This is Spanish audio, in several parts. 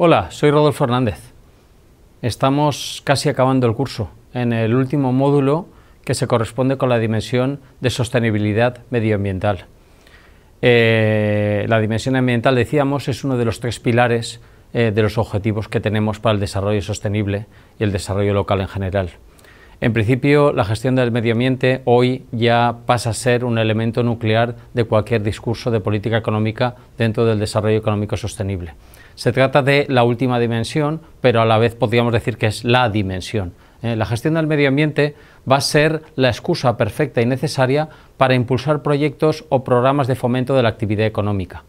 Hola, soy Rodolfo Hernández. Estamos casi acabando el curso, en el último módulo que se corresponde con la dimensión de sostenibilidad medioambiental. Eh, la dimensión ambiental, decíamos, es uno de los tres pilares eh, de los objetivos que tenemos para el desarrollo sostenible y el desarrollo local en general. En principio, la gestión del medio ambiente hoy ya pasa a ser un elemento nuclear de cualquier discurso de política económica dentro del desarrollo económico sostenible. Se trata de la última dimensión, pero a la vez podríamos decir que es la dimensión. Eh, la gestión del medio ambiente va a ser la excusa perfecta y necesaria para impulsar proyectos o programas de fomento de la actividad económica.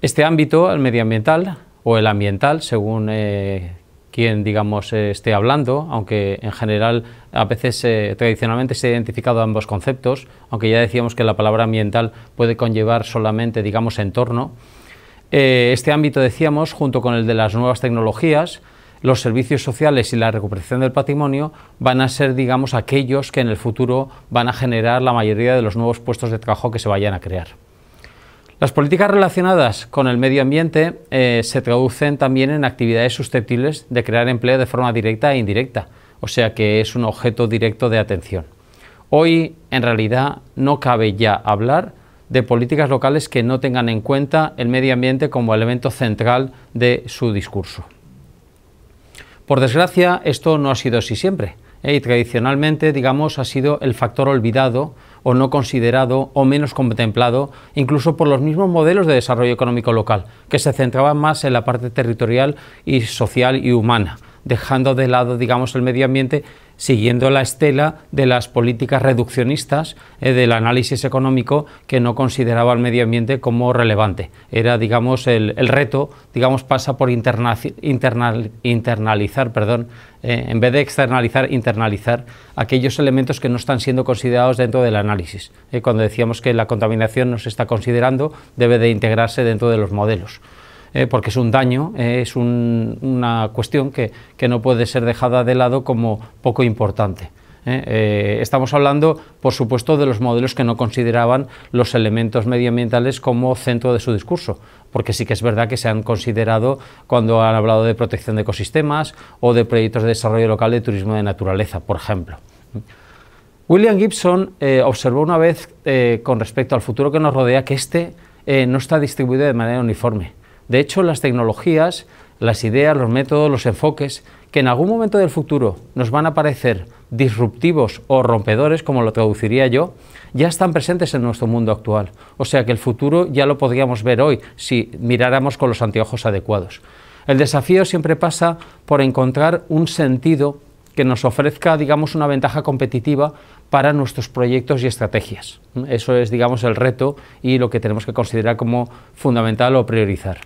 Este ámbito, el medioambiental o el ambiental, según eh, quien digamos eh, esté hablando, aunque en general a veces tradicionalmente se ha identificado ambos conceptos, aunque ya decíamos que la palabra ambiental puede conllevar solamente digamos entorno, eh, este ámbito, decíamos, junto con el de las nuevas tecnologías, los servicios sociales y la recuperación del patrimonio van a ser, digamos, aquellos que en el futuro van a generar la mayoría de los nuevos puestos de trabajo que se vayan a crear. Las políticas relacionadas con el medio ambiente eh, se traducen también en actividades susceptibles de crear empleo de forma directa e indirecta, o sea que es un objeto directo de atención. Hoy, en realidad, no cabe ya hablar de políticas locales que no tengan en cuenta el medio ambiente como elemento central de su discurso. Por desgracia, esto no ha sido así siempre ¿eh? y tradicionalmente, digamos, ha sido el factor olvidado o no considerado o menos contemplado, incluso por los mismos modelos de desarrollo económico local, que se centraban más en la parte territorial y social y humana dejando de lado, digamos, el medio ambiente, siguiendo la estela de las políticas reduccionistas eh, del análisis económico que no consideraba el medio ambiente como relevante. Era, digamos, el, reto, digamos, pasa por internalizar, perdón, eh, en vez de externalizar, internalizar aquellos elementos que no están siendo considerados dentro del análisis. Eh, cuando decíamos que la contaminación no se está considerando, debe de integrarse dentro de los modelos. Eh, porque es un daño, eh, es una cuestión que, no puede ser dejada de lado como poco importante. Eh. estamos hablando, por supuesto, de los modelos que no consideraban los elementos medioambientales como centro de su discurso, porque sí que es verdad que se han considerado cuando han hablado de protección de ecosistemas o de proyectos de desarrollo local de turismo de naturaleza, por ejemplo. William Gibson observó una vez con respecto al futuro que nos rodea que este no está distribuido de manera uniforme. De hecho, las tecnologías, las ideas, los métodos, los enfoques que en algún momento del futuro nos van a parecer disruptivos o rompedores, como lo traduciría yo, ya están presentes en nuestro mundo actual. O sea que el futuro ya lo podríamos ver hoy si miráramos con los anteojos adecuados. El desafío siempre pasa por encontrar un sentido que nos ofrezca, digamos, una ventaja competitiva para nuestros proyectos y estrategias. Eso es, digamos, el reto y lo que tenemos que considerar como fundamental o priorizar.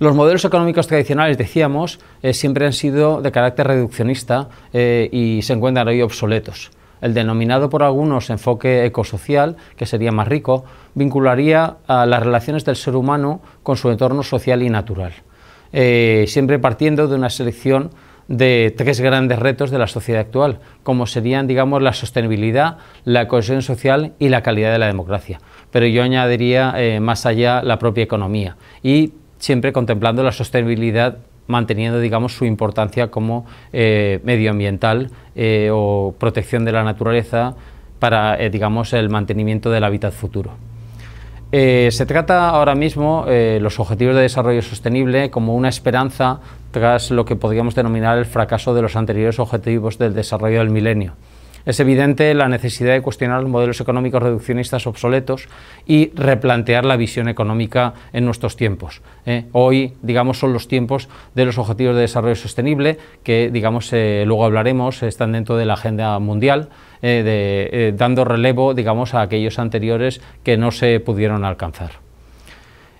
Los modelos económicos tradicionales, decíamos, eh, siempre han sido de carácter reduccionista eh, y se encuentran hoy obsoletos. El denominado por algunos enfoque ecosocial, que sería más rico, vincularía a las relaciones del ser humano con su entorno social y natural, eh, siempre partiendo de una selección de tres grandes retos de la sociedad actual, como serían, digamos, la sostenibilidad, la cohesión social y la calidad de la democracia. Pero yo añadiría más allá la propia economía y siempre contemplando la sostenibilidad manteniendo digamos su importancia como eh, medioambiental eh, o protección de la naturaleza para eh, digamos el mantenimiento del hábitat futuro. se trata ahora mismo los objetivos de desarrollo sostenible como una esperanza tras lo que podríamos denominar el fracaso de los anteriores objetivos del desarrollo del milenio es evidente la necesidad de cuestionar los modelos económicos reduccionistas obsoletos y replantear la visión económica en nuestros tiempos. ¿eh? hoy, digamos, son los tiempos de los objetivos de desarrollo sostenible, que, digamos, eh, luego hablaremos, están dentro de la agenda mundial, ¿eh? dando relevo, digamos, a aquellos anteriores que no se pudieron alcanzar.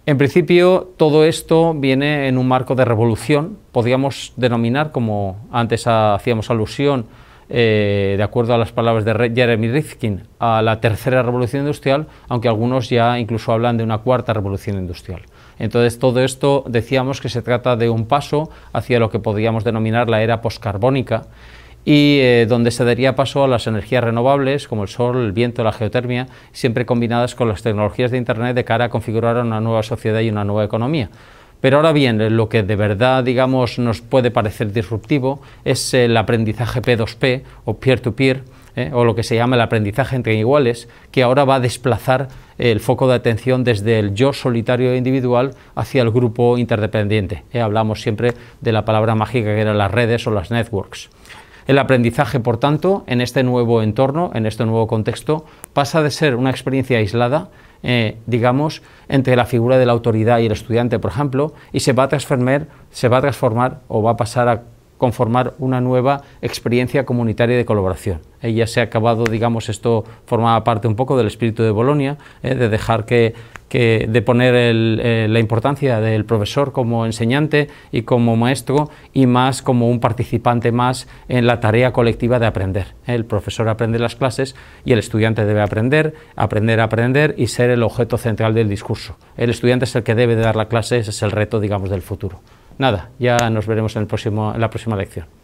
En principio, todo esto viene en un marco de revolución, podríamos denominar, como antes hacíamos alusión, eh, de acuerdo a las palabras de Jeremy Rifkin, a la tercera revolución industrial, aunque algunos ya incluso hablan de una cuarta revolución industrial. Entonces, todo esto decíamos que se trata de un paso hacia lo que podríamos denominar la era poscarbónica y eh, donde se daría paso a las energías renovables como el sol, el viento, la geotermia, siempre combinadas con las tecnologías de Internet de cara a configurar una nueva sociedad y una nueva economía. Pero ahora bien, lo que de verdad, digamos, nos puede parecer disruptivo es el aprendizaje P2P o peer-to-peer, -peer, ¿eh? to peer o lo que se llama el aprendizaje entre iguales, que ahora va a desplazar el foco de atención desde el yo solitario e individual hacia el grupo interdependiente. ¿Eh? Hablamos siempre de la palabra mágica que eran las redes o las networks. El aprendizaje, por tanto, en este nuevo entorno, en este nuevo contexto, pasa de ser una experiencia aislada eh, digamos, entre la figura de la autoridad y el estudiante, por ejemplo, y se va a transformar, se va a transformar o va a pasar a conformar una nueva experiencia comunitaria de colaboración. Eh, ya se ha acabado, digamos, esto formaba parte un poco del espíritu de Bolonia, eh, de dejar que, de poner eh, la importancia del profesor como enseñante y como maestro y más como un participante más en la tarea colectiva de aprender. El profesor aprende las clases y el estudiante debe aprender, aprender a aprender y ser el objeto central del discurso. El estudiante es el que debe dar la clase, ese es el reto, digamos, del futuro. Nada, ya nos veremos en, el próximo, la próxima lección.